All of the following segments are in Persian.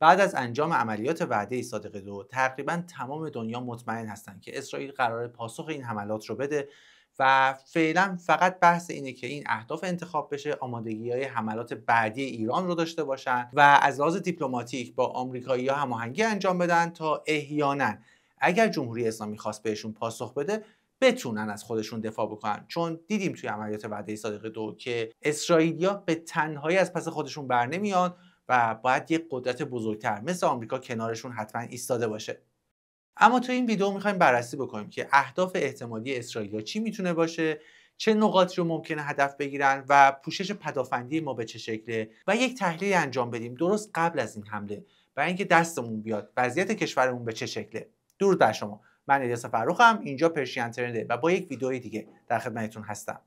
بعد از انجام عملیات وعده صادق دو تقریبا تمام دنیا مطمئن هستند که اسرائیل قرار پاسخ این حملات رو بده و فعلا فقط بحث اینه که این اهداف انتخاب بشه آمادگی های حملات بعدی ایران رو داشته باشن و از لحاظ دیپلماتیک با آمریکایی ها هماهنگی انجام بدن تا احیانا اگر جمهوری اسلامی خواست بهشون پاسخ بده بتونن از خودشون دفاع بکنن چون دیدیم توی عملیات وعده صادق دو که اسرائیلیا به تنهایی از پس خودشون نمیان، و باید یک قدرت بزرگتر مثل آمریکا کنارشون حتما ایستاده باشه اما تو این ویدیو میخوایم بررسی بکنیم که اهداف احتمالی اسرائیل چی میتونه باشه چه نقاطی رو ممکنه هدف بگیرن و پوشش پدافندی ما به چه شکله و یک تحلیل انجام بدیم درست قبل از این حمله برای اینکه دستمون بیاد وضعیت کشورمون به چه شکله درود بر شما من الیاس فروخم اینجا پرشین ترنده و با یک ویدیوی دیگه در خدمتتون هستم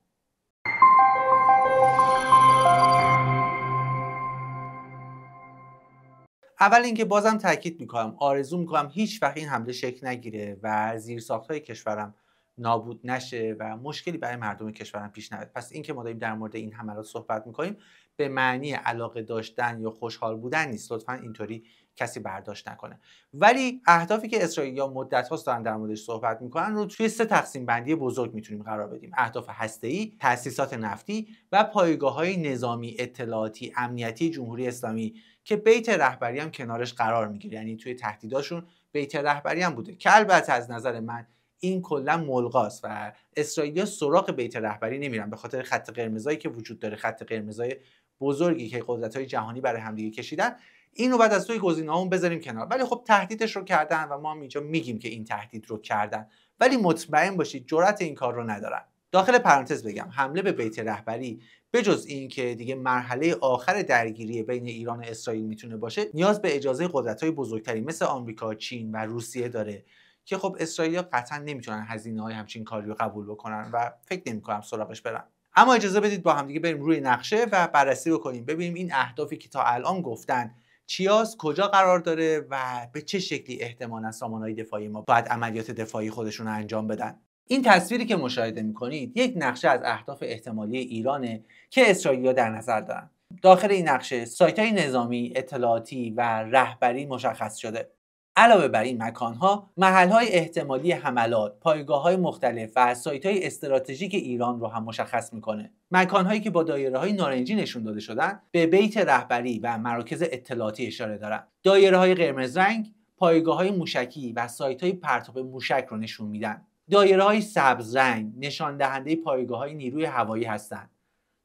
اول اینکه بازم تاکید میکنم آرزو میکنم هیچ وقت این حمله شکل نگیره و ساخت های کشورم نابود نشه و مشکلی برای مردم کشورم پیش نیاد پس اینکه ما داریم در مورد این حملات صحبت میکنیم به معنی علاقه داشتن یا خوشحال بودن نیست لطفا اینطوری کسی برداشت نکنه ولی اهدافی که اسرائیل یا مدت هاست دارن در موردش صحبت میکنن رو توی سه تقسیم بندی بزرگ میتونیم قرار بدیم اهداف هسته ای تاسیسات نفتی و پایگاه های نظامی اطلاعاتی امنیتی جمهوری اسلامی که بیت رهبری هم کنارش قرار میگیره یعنی توی تهدیداشون بیت رهبری هم بوده که البته از نظر من این کلا ملغاست و اسرائیل سراغ بیت رهبری نمیرن به خاطر خط قرمزایی که وجود داره خط قرمزای بزرگی که قدرت های جهانی برای همدیگه کشیدن اینو بعد از توی گزینه‌هامون بذاریم کنار ولی خب تهدیدش رو کردن و ما هم اینجا میگیم که این تهدید رو کردن ولی مطمئن باشید جرأت این کار رو ندارن داخل پرانتز بگم حمله به بیت رهبری به این که دیگه مرحله آخر درگیری بین ایران و اسرائیل میتونه باشه نیاز به اجازه های بزرگتری مثل آمریکا، چین و روسیه داره که خب اسرائیل قطعا نمیتونن هزینه های همچین کاری رو قبول بکنن و فکر نمیکنم سراغش برن اما اجازه بدید با هم دیگه بریم روی نقشه و بررسی بکنیم ببینیم این اهدافی که تا الان گفتن چیاس کجا قرار داره و به چه شکلی احتمالا سامانهای دفاعی ما باید عملیات دفاعی خودشون رو انجام بدن این تصویری که مشاهده میکنید یک نقشه از اهداف احتمالی ایرانه که اسرائیلیا در نظر دارن داخل این نقشه سایت های نظامی اطلاعاتی و رهبری مشخص شده علاوه بر این مکانها های احتمالی حملات پایگاه های مختلف و سایت های استراتژیک ایران رو هم مشخص میکنه هایی که با دایره های نارنجی نشون داده شدن به بیت رهبری و مراکز اطلاعاتی اشاره دارند دایره های قرمز رنگ پایگاه های موشکی و سایت های پرتاب موشک رو نشون میدن دایره های سبز رنگ نشان دهنده پایگاه های نیروی هوایی هستند.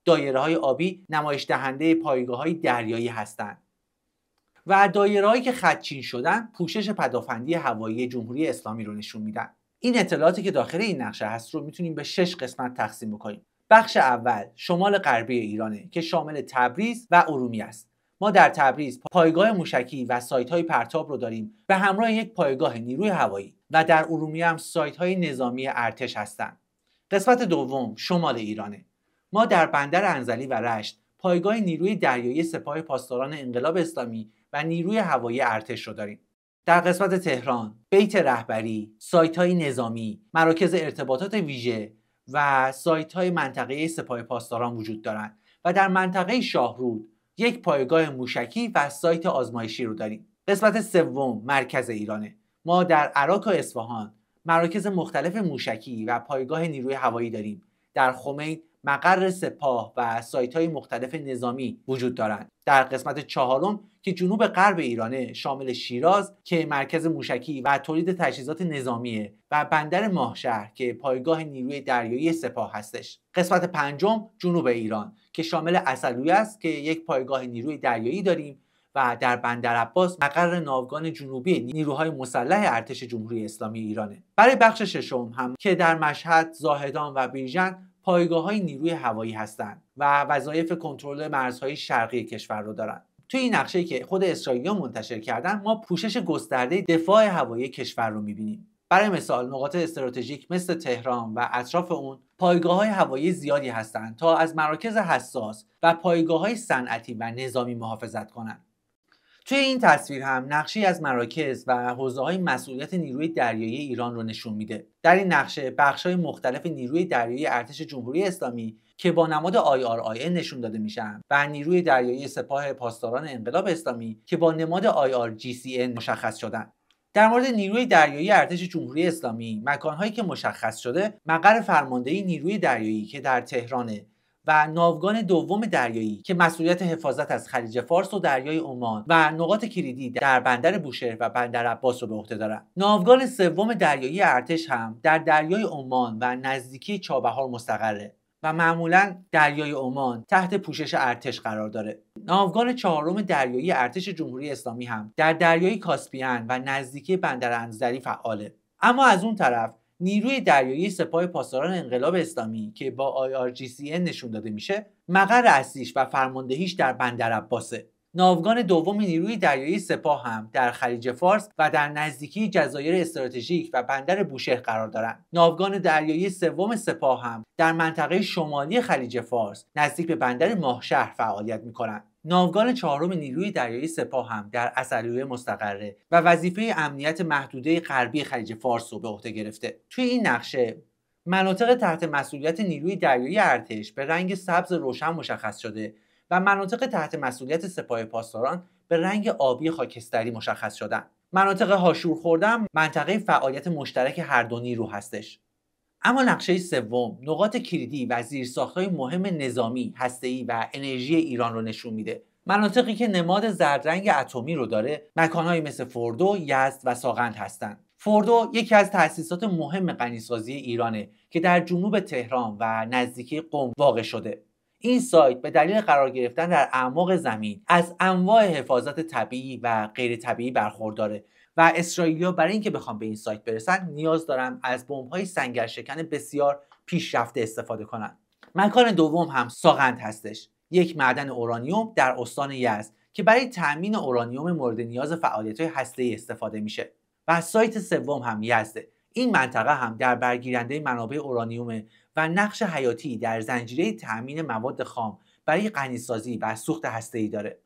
دایره های آبی نمایش دهنده پایگاه های دریایی هستند. و دایرههایی که خدچین شدن پوشش پدافندی هوایی جمهوری اسلامی رو نشون میدن این اطلاعاتی که داخل این نقشه هست رو میتونیم به شش قسمت تقسیم بکنیم بخش اول شمال غربی ایرانه که شامل تبریز و ارومی است ما در تبریز پایگاه موشکی و سایت های پرتاب رو داریم به همراه یک پایگاه نیروی هوایی و در ارومیه هم سایت های نظامی ارتش هستند. قسمت دوم شمال ایرانه. ما در بندر انزلی و رشت پایگاه نیروی دریایی سپاه پاسداران انقلاب اسلامی و نیروی هوایی ارتش رو داریم. در قسمت تهران، بیت رهبری، سایت های نظامی، مراکز ارتباطات ویژه و سایت های منطقه سپاه پاسداران وجود دارند و در منطقه شاهرود یک پایگاه موشکی و سایت آزمایشی رو داریم قسمت سوم مرکز ایرانه ما در عراق و اصفهان مراکز مختلف موشکی و پایگاه نیروی هوایی داریم در خمین مقر سپاه و سایت های مختلف نظامی وجود دارند در قسمت چهارم که جنوب غرب ایرانه شامل شیراز که مرکز موشکی و تولید تجهیزات نظامیه و بندر ماهشهر که پایگاه نیروی دریایی سپاه هستش قسمت پنجم جنوب ایران که شامل اصلوی است که یک پایگاه نیروی دریایی داریم و در بندر عباس مقر ناوگان جنوبی نیروهای مسلح ارتش جمهوری اسلامی ایرانه برای بخش ششم هم که در مشهد زاهدان و بیژن پایگاه های نیروی هوایی هستند و وظایف کنترل مرزهای شرقی کشور را دارند توی این نقشه که خود اسرائیل منتشر کردن ما پوشش گسترده دفاع هوایی کشور رو میبینیم برای مثال نقاط استراتژیک مثل تهران و اطراف اون پایگاه های هوایی زیادی هستند تا از مراکز حساس و پایگاه های صنعتی و نظامی محافظت کنند توی این تصویر هم نقشی از مراکز و حوزه های مسئولیت نیروی دریایی ایران رو نشون میده در این نقشه بخش های مختلف نیروی دریایی ارتش جمهوری اسلامی که با نماد IRIA نشون داده میشن و نیروی دریایی سپاه پاسداران انقلاب اسلامی که با نماد IRGCN مشخص شدن در مورد نیروی دریایی ارتش جمهوری اسلامی مکانهایی که مشخص شده مقر فرماندهی نیروی دریایی که در تهرانه و ناوگان دوم دریایی که مسئولیت حفاظت از خلیج فارس و دریای عمان و نقاط کلیدی در بندر بوشهر و بندر عباس رو به عهده دارند ناوگان سوم دریایی ارتش هم در دریای عمان و نزدیکی چابهار مستقره و معمولا دریای عمان تحت پوشش ارتش قرار داره ناوگان چهارم دریایی ارتش جمهوری اسلامی هم در دریای کاسپیان و نزدیکی بندر انزلی فعاله اما از اون طرف نیروی دریایی سپاه پاسداران انقلاب اسلامی که با IRGCN نشون داده میشه مقر اصلیش و فرماندهیش در بندر عباسه ناوگان دوم نیروی دریایی سپاه هم در خلیج فارس و در نزدیکی جزایر استراتژیک و بندر بوشهر قرار دارند. ناوگان دریایی سوم سپاه هم در منطقه شمالی خلیج فارس نزدیک به بندر ماهشهر فعالیت می کنند. ناوگان چهارم نیروی دریایی سپاه هم در اصلیه مستقره و وظیفه امنیت محدوده غربی خلیج فارس رو به عهده گرفته توی این نقشه مناطق تحت مسئولیت نیروی دریایی ارتش به رنگ سبز روشن مشخص شده و مناطق تحت مسئولیت سپاه پاسداران به رنگ آبی خاکستری مشخص شدن مناطق هاشور خوردن منطقه فعالیت مشترک هر دو نیرو هستش اما نقشه سوم نقاط کلیدی و زیرساختهای مهم نظامی، هسته‌ای و انرژی ایران رو نشون میده. مناطقی که نماد زردرنگ اتمی رو داره، مکانهایی مثل فوردو، یزد و ساغند هستند. فوردو یکی از تأسیسات مهم غنیسازی ایرانه که در جنوب تهران و نزدیکی قم واقع شده. این سایت به دلیل قرار گرفتن در اعماق زمین از انواع حفاظت طبیعی و غیر طبیعی برخورداره و اسرائیلیا برای اینکه بخوام به این سایت برسن نیاز دارم از های سنگر شکن بسیار پیشرفته استفاده کنن مکان دوم هم ساغند هستش یک معدن اورانیوم در استان یزد که برای تأمین اورانیوم مورد نیاز فعالیت‌های هسته‌ای استفاده میشه و سایت سوم هم یزده این منطقه هم در برگیرنده منابع اورانیوم و نقش حیاتی در زنجیره تأمین مواد خام برای غنیسازی و سوخت هسته‌ای داره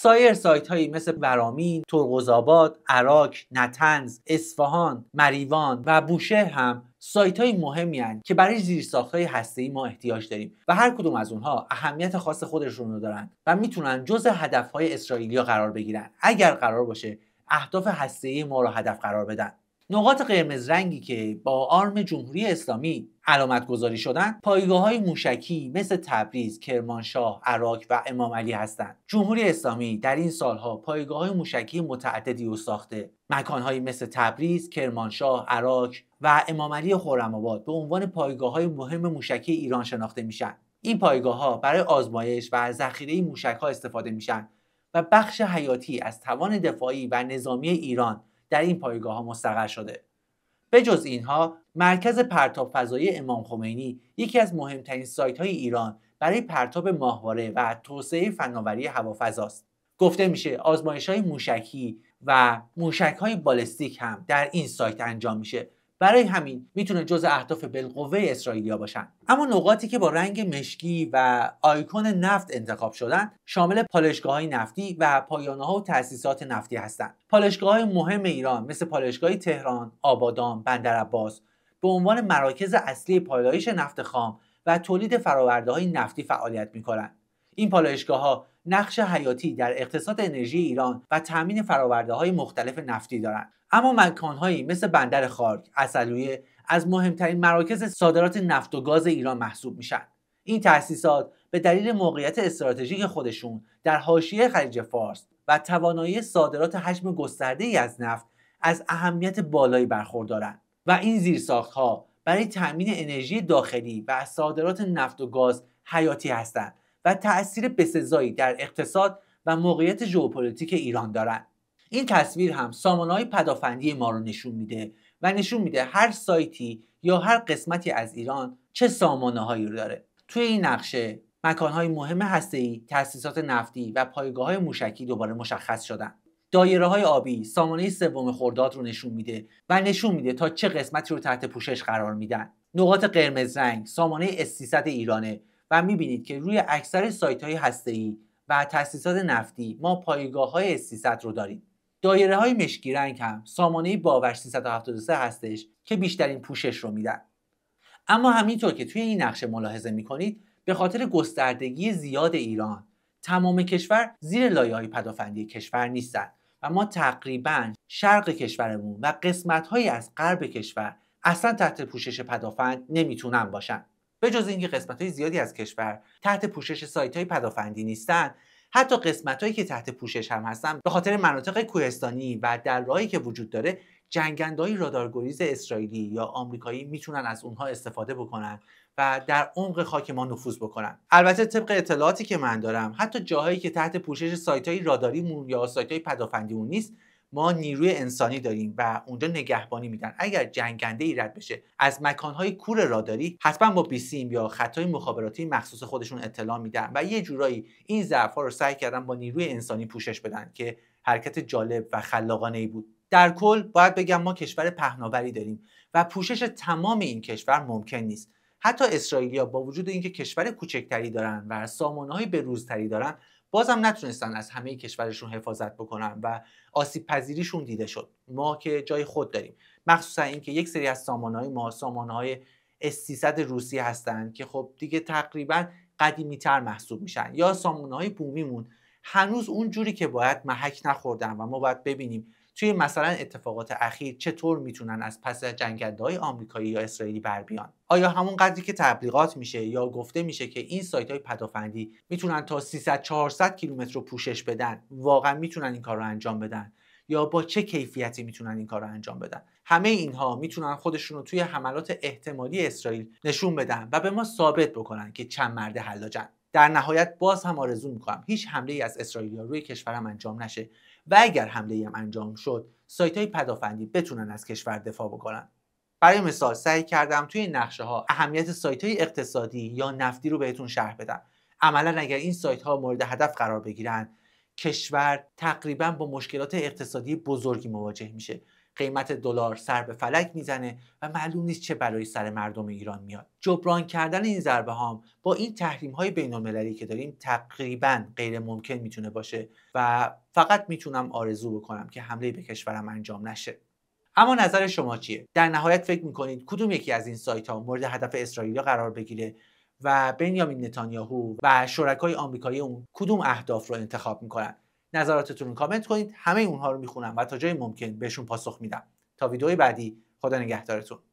سایر سایت هایی مثل برامین، ترغزآباد، عراق، نتنز، اصفهان، مریوان و بوشهر هم سایت های مهمی که برای زیرساخت های هسته ما احتیاج داریم و هر کدوم از اونها اهمیت خاص خودشون رو دارن و میتونن جز هدف های اسرائیلیا قرار بگیرن اگر قرار باشه اهداف هسته ما رو هدف قرار بدن نقاط قرمز رنگی که با آرم جمهوری اسلامی علامت گذاری شدن پایگاه های موشکی مثل تبریز، کرمانشاه، عراق و امام علی هستند. جمهوری اسلامی در این سالها پایگاه های موشکی متعددی رو ساخته. مکانهایی مثل تبریز، کرمانشاه، عراق و امام علی آباد به عنوان پایگاه های مهم موشکی ایران شناخته میشن. این پایگاه ها برای آزمایش و ذخیره موشک ها استفاده میشن و بخش حیاتی از توان دفاعی و نظامی ایران در این پایگاه ها مستقر شده به جز اینها مرکز پرتاب فضایی امام خمینی یکی از مهمترین سایت های ایران برای پرتاب ماهواره و توسعه فناوری هوافضاست گفته میشه آزمایش های موشکی و موشک های بالستیک هم در این سایت انجام میشه برای همین میتونه جز اهداف بالقوه اسرائیلیا باشن اما نقاطی که با رنگ مشکی و آیکون نفت انتخاب شدن شامل پالشگاه های نفتی و پایانه ها و تاسیسات نفتی هستند پالشگاه های مهم ایران مثل پالشگاه تهران آبادان بندرعباس به عنوان مراکز اصلی پالایش نفت خام و تولید فراورده های نفتی فعالیت میکنند این پالایشگاه ها نقش حیاتی در اقتصاد انرژی ایران و تامین فراورده های مختلف نفتی دارند اما مکانهایی مثل بندر خارک اصلویه از مهمترین مراکز صادرات نفت و گاز ایران محسوب میشن این تأسیسات به دلیل موقعیت استراتژیک خودشون در حاشیه خلیج فارس و توانایی صادرات حجم گسترده ای از نفت از اهمیت بالایی برخوردارند و این ها برای تامین انرژی داخلی و صادرات نفت و گاز حیاتی هستند و تاثیر بسزایی در اقتصاد و موقعیت ژئوپلیتیک ایران دارند این تصویر هم سامانه های پدافندی ما رو نشون میده و نشون میده هر سایتی یا هر قسمتی از ایران چه سامانه هایی رو داره توی این نقشه مکان های مهم ای تأسیسات نفتی و پایگاه های موشکی دوباره مشخص شدن. دایره های آبی سامانه سوم خرداد رو نشون میده و نشون میده تا چه قسمتی رو تحت پوشش قرار میدن. نقاط قرمز رنگ سامانه استیصت ایرانه و میبینید که روی اکثر سایت های ای و تاسیسات نفتی ما پایگاه های 300 رو داریم دایره های مشکی رنگ هم سامانه باور 373 هستش که بیشترین پوشش رو میدن اما همینطور که توی این نقشه ملاحظه میکنید به خاطر گستردگی زیاد ایران تمام کشور زیر لایه های پدافندی کشور نیستن و ما تقریبا شرق کشورمون و قسمت از غرب کشور اصلا تحت پوشش پدافند نمیتونن باشن به جز اینکه قسمت های زیادی از کشور تحت پوشش سایت های پدافندی نیستن حتی قسمت هایی که تحت پوشش هم هستن به خاطر مناطق کوهستانی و در راهی که وجود داره جنگند های رادارگریز اسرائیلی یا آمریکایی میتونن از اونها استفاده بکنن و در عمق خاک ما نفوذ بکنن البته طبق اطلاعاتی که من دارم حتی جاهایی که تحت پوشش سایت های راداریمون یا سایت های پدافندیمون نیست ما نیروی انسانی داریم و اونجا نگهبانی میدن اگر جنگنده ای رد بشه از مکانهای کور راداری حتما با بیسیم یا خطای مخابراتی مخصوص خودشون اطلاع میدن و یه جورایی این ضعف ها رو سعی کردن با نیروی انسانی پوشش بدن که حرکت جالب و خلاقانه ای بود در کل باید بگم ما کشور پهناوری داریم و پوشش تمام این کشور ممکن نیست حتی اسرائیلیا با وجود اینکه کشور کوچکتری دارن و سامانه‌های بروزتری دارن بازم نتونستن از همه کشورشون حفاظت بکنن و آسیب پذیریشون دیده شد ما که جای خود داریم مخصوصا اینکه یک سری از سامانهای ما سامانهای S300 روسی هستند که خب دیگه تقریبا قدیمی تر محسوب میشن یا سامانهای بومیمون هنوز اون جوری که باید محک نخوردن و ما باید ببینیم توی مثلا اتفاقات اخیر چطور میتونن از پس های آمریکایی یا اسرائیلی بر بیان آیا همون قدری که تبلیغات میشه یا گفته میشه که این سایت های پدافندی میتونن تا 300 400 کیلومتر رو پوشش بدن واقعا میتونن این کار رو انجام بدن یا با چه کیفیتی میتونن این کار رو انجام بدن همه اینها میتونن خودشون رو توی حملات احتمالی اسرائیل نشون بدن و به ما ثابت بکنن که چند مرد حلاجن در نهایت باز هم آرزو میکنم هیچ حمله ای از اسرائیلیا روی کشورم انجام نشه و اگر حمله هم انجام شد سایت های پدافندی بتونن از کشور دفاع بکنن برای مثال سعی کردم توی نقشه ها اهمیت سایت های اقتصادی یا نفتی رو بهتون شرح بدم عملا اگر این سایت ها مورد هدف قرار بگیرن کشور تقریبا با مشکلات اقتصادی بزرگی مواجه میشه قیمت دلار سر به فلک میزنه و معلوم نیست چه برای سر مردم ایران میاد جبران کردن این ضربه هام با این تحریم های بین المللی که داریم تقریبا غیر ممکن میتونه باشه و فقط میتونم آرزو بکنم که حمله به کشورم انجام نشه اما نظر شما چیه در نهایت فکر میکنید کدوم یکی از این سایت ها مورد هدف اسرائیل قرار بگیره و بنیامین نتانیاهو و شرکای آمریکایی اون کدوم اهداف رو انتخاب میکنن نظراتتون رو کامنت کنید همه اونها رو میخونم و تا جای ممکن بهشون پاسخ میدم تا ویدئوی بعدی خدا نگهدارتون